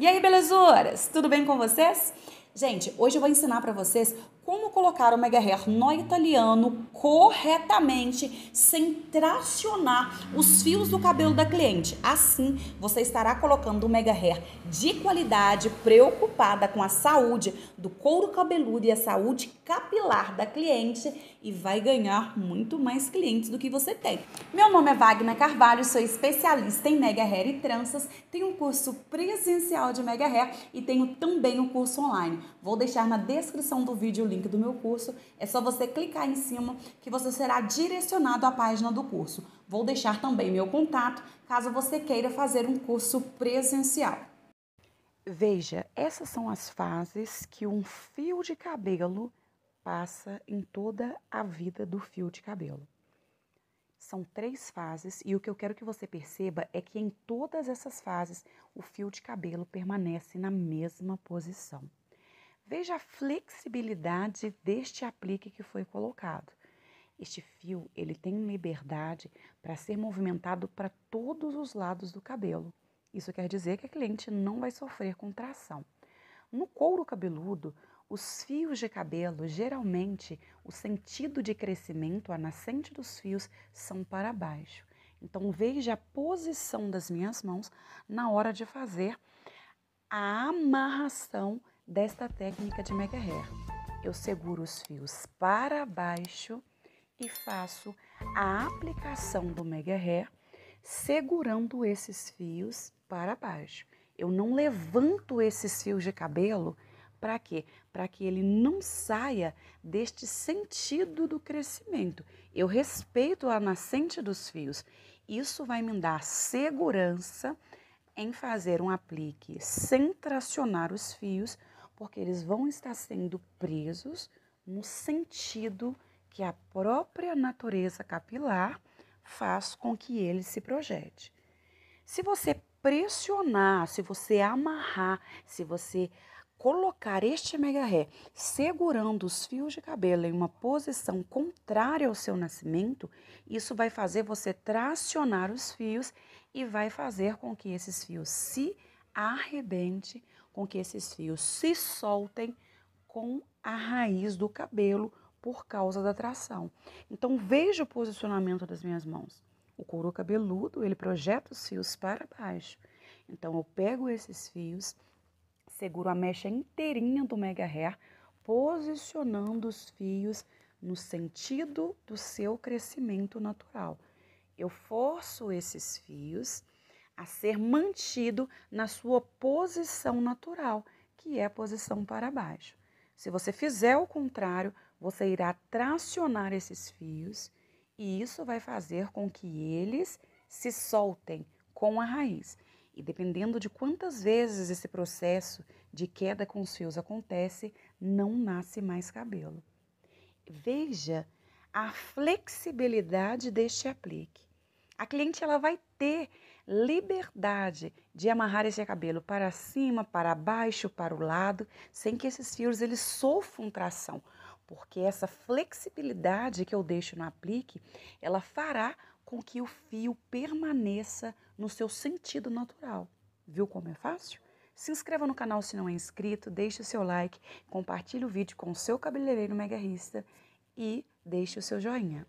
E aí, belezuras? Tudo bem com vocês? Gente, hoje eu vou ensinar para vocês como colocar o hair nó italiano corretamente sem tracionar os fios do cabelo da cliente. Assim, você estará colocando um hair de qualidade, preocupada com a saúde do couro cabeludo e a saúde capilar da cliente e vai ganhar muito mais clientes do que você tem. Meu nome é Wagner Carvalho, sou especialista em mega hair e tranças, tenho um curso presencial de mega hair e tenho também um curso online. Vou deixar na descrição do vídeo o link link do meu curso. É só você clicar em cima que você será direcionado à página do curso. Vou deixar também meu contato caso você queira fazer um curso presencial. Veja, essas são as fases que um fio de cabelo passa em toda a vida do fio de cabelo. São três fases e o que eu quero que você perceba é que em todas essas fases o fio de cabelo permanece na mesma posição. Veja a flexibilidade deste aplique que foi colocado. Este fio ele tem liberdade para ser movimentado para todos os lados do cabelo. Isso quer dizer que a cliente não vai sofrer contração. No couro cabeludo, os fios de cabelo, geralmente, o sentido de crescimento, a nascente dos fios, são para baixo. Então, veja a posição das minhas mãos na hora de fazer a amarração desta técnica de mega hair. Eu seguro os fios para baixo e faço a aplicação do mega hair segurando esses fios para baixo. Eu não levanto esses fios de cabelo para quê? Para que ele não saia deste sentido do crescimento. Eu respeito a nascente dos fios. Isso vai me dar segurança em fazer um aplique sem tracionar os fios porque eles vão estar sendo presos no sentido que a própria natureza capilar faz com que ele se projete. Se você pressionar, se você amarrar, se você colocar este mega ré segurando os fios de cabelo em uma posição contrária ao seu nascimento, isso vai fazer você tracionar os fios e vai fazer com que esses fios se arrebente com que esses fios se soltem com a raiz do cabelo por causa da tração. Então veja o posicionamento das minhas mãos. O couro cabeludo, ele projeta os fios para baixo. Então eu pego esses fios, seguro a mecha inteirinha do mega hair, posicionando os fios no sentido do seu crescimento natural. Eu forço esses fios a ser mantido na sua posição natural, que é a posição para baixo. Se você fizer o contrário, você irá tracionar esses fios e isso vai fazer com que eles se soltem com a raiz. E dependendo de quantas vezes esse processo de queda com os fios acontece, não nasce mais cabelo. Veja a flexibilidade deste aplique. A cliente ela vai ter liberdade de amarrar esse cabelo para cima, para baixo, para o lado, sem que esses fios eles sofram tração, porque essa flexibilidade que eu deixo no aplique, ela fará com que o fio permaneça no seu sentido natural. Viu como é fácil? Se inscreva no canal se não é inscrito, deixe o seu like, compartilhe o vídeo com o seu cabeleireiro megarrista e deixe o seu joinha.